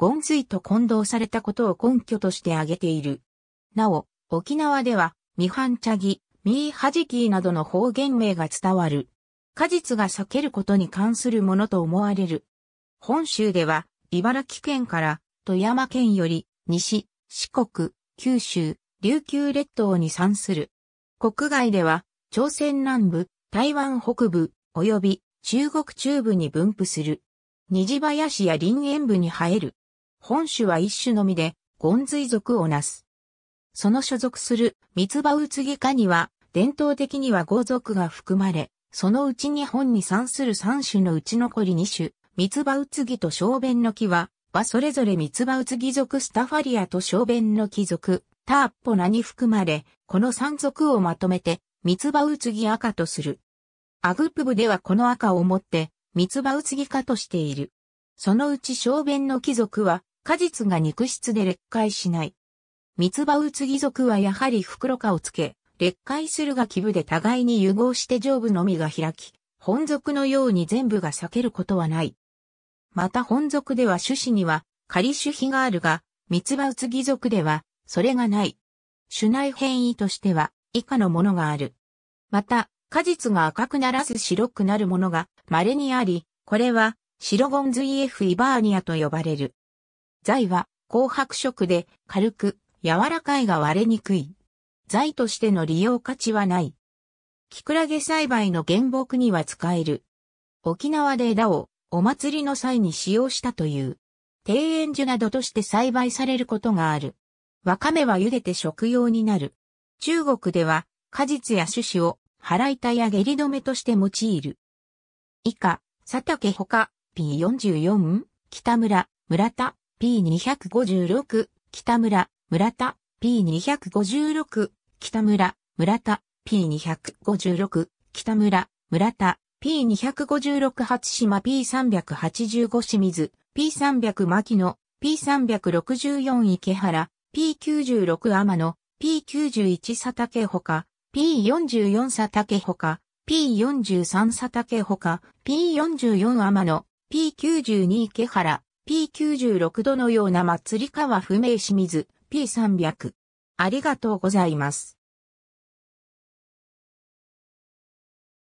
ゴンズイと混同されたことを根拠として挙げている。なお、沖縄では、ミハンチャギ、ミーハジキーなどの方言名が伝わる。果実が避けることに関するものと思われる。本州では、茨城県から富山県より西、四国、九州、琉球列島に産する。国外では、朝鮮南部、台湾北部、及び中国中部に分布する。虹林や林園部に生える。本種は一種のみで、ゴンズイ属をなす。その所属する三ツ葉ウツギ科には、伝統的には五属が含まれ、そのうち日本に産する三種のうち残り二種、三ツ葉ウツギと小便の木は、はそれぞれ三ツ葉ウツギ属スタファリアと小便の木属、ターッポナに含まれ、この三属をまとめて、三ツ葉ウツギ赤とする。アグプブではこの赤をもって、三ツ葉ウツギ科としている。そのうち小便の貴族は、果実が肉質で劣化しない。ミツバウツギ属はやはり袋化をつけ、劣化するが基部で互いに融合して上部のみが開き、本属のように全部が裂けることはない。また本属では種子には仮種皮があるが、ミツバウツギ属ではそれがない。種内変異としては以下のものがある。また、果実が赤くならず白くなるものが稀にあり、これは白ゴンズイエフ・イバーニアと呼ばれる。材は紅白色で軽く柔らかいが割れにくい。材としての利用価値はない。キクラゲ栽培の原木には使える。沖縄で枝をお祭りの際に使用したという。庭園樹などとして栽培されることがある。わかめは茹でて食用になる。中国では果実や種子を腹板や下痢止めとして用いる。以下、佐竹他、P44、北村、村田、P256、北村、村田、P256、北村、村田、P256、北村、村田、P256 初島 P385 清水、P300 牧野、P364 池原、P96 天野、P91 佐竹ほか、P44 佐竹ほか、P43 佐竹ほか、P44 天野、P92 池原、P96 度のような祭りかは不明清水 P300。ありがとうございます。